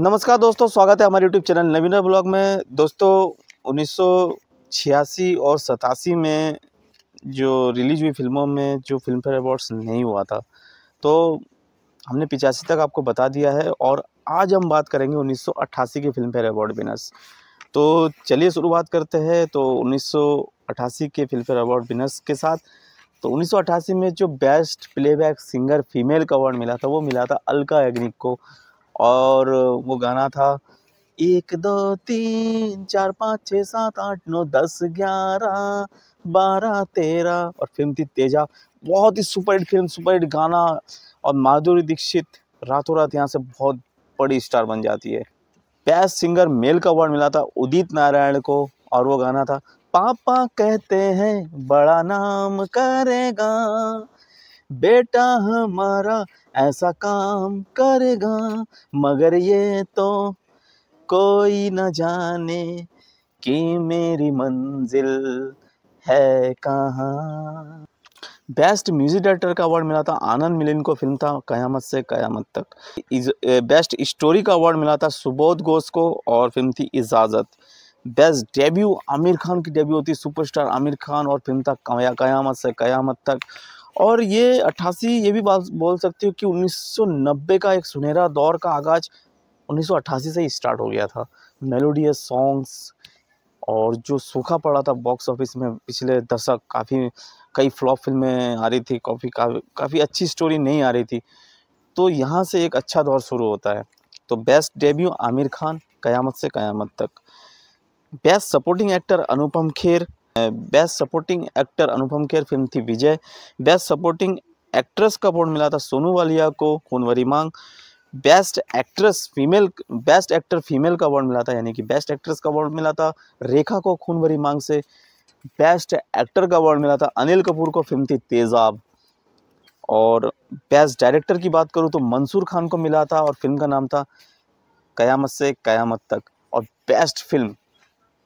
नमस्कार दोस्तों स्वागत है हमारे यूट्यूब चैनल नवीन ब्लॉग में दोस्तों उन्नीस और सतासी में जो रिलीज हुई फिल्मों में जो फिल्म फेयर अवार्ड्स नहीं हुआ था तो हमने पिचासी तक आपको बता दिया है और आज हम बात करेंगे 1988 के फिल्म फेयर अवार्ड बिनर्स तो चलिए शुरुआत करते हैं तो 1988 के फिल्म फेयर अवार्ड बिनर्स के साथ तो 1988 में जो बेस्ट प्लेबैक सिंगर फीमेल का अवार्ड मिला था वो मिला था अलका याग्निक को और वो गाना था एक दो तीन चार पाँच छः सात आठ नौ दस ग्यारह बारह तेरह और फिल्म थी तेजा बहुत ही super hit film super hit गाना और माधुरी दीक्षित रातों रात यहाँ से बहुत बड़ी स्टार बन जाती है बेस्ट सिंगर मेल का अवार्ड मिला था उदित नारायण को और वो गाना था पापा कहते हैं बड़ा नाम करेगा बेटा हमारा ऐसा काम करेगा मगर ये तो कोई न जाने कि मेरी मंजिल है कहाँ बेस्ट म्यूजिक डायरेक्टर का अवार्ड मिला था आनंद मिलिन को फिल्म था कयामत से कयामत तक बेस्ट स्टोरी का अवार्ड मिला था सुबोध घोष को और फिल्म थी इजाज़त बेस्ट डेब्यू आमिर खान की डेब्यू होती सुपरस्टार आमिर खान और फिल्म था कयामत से कयामत तक और ये अट्ठासी ये भी बात बोल सकते हो कि 1990 का एक सुनहरा दौर का आगाज 1988 से ही स्टार्ट हो गया था मेलोडियस सॉन्ग्स और जो सूखा पड़ा था बॉक्स ऑफिस में पिछले दशक काफ़ी कई फ्लॉप फिल्में आ रही थी काफ़ी काफ़ी अच्छी स्टोरी नहीं आ रही थी तो यहाँ से एक अच्छा दौर शुरू होता है तो best debut Aamir Khan Qayamat Se Qayamat Tak best supporting actor Anupam Kher best supporting actor Anupam Kher film थी विजय बेस्ट सपोर्टिंग एक्ट्रेस का अवार्ड मिला था सोनू वालिया को खूनवरी मांग best actress female best actor female का अवार्ड मिला था यानी कि बेस्ट एक्ट्रेस का अवार्ड मिला था रेखा को खूनवरी मांग से बेस्ट एक्टर का अवार्ड मिला था अनिल कपूर को फिल्म थी तेजाब और बेस्ट डायरेक्टर की बात करूँ तो मंसूर खान को मिला था और फिल्म का नाम था कयामत से कयामत तक और बेस्ट फिल्म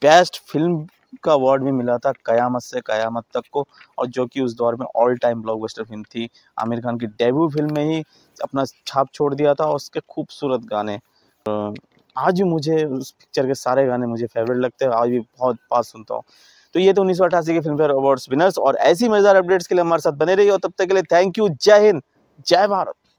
बेस्ट फिल्म का अवार्ड भी मिला था कयामत से कयामत तक को और जो कि उस दौर में ऑल टाइम ब्लॉकबस्टर फिल्म थी आमिर खान की डेब्यू फिल्म में ही अपना छाप छोड़ दिया था और उसके खूबसूरत गाने आज भी मुझे उस पिक्चर के सारे गाने मुझे फेवरेट लगते हैं आज भी बहुत बात सुनता हूँ तो ये तो उन्नीस सौ अठासी के फिल्म फेयर अवार्ड्स विनर्स और ऐसी मजेदार अपडेट्स के लिए हमारे साथ बने रहिए और तब तक के लिए थैंक यू जय हिंद जय भारत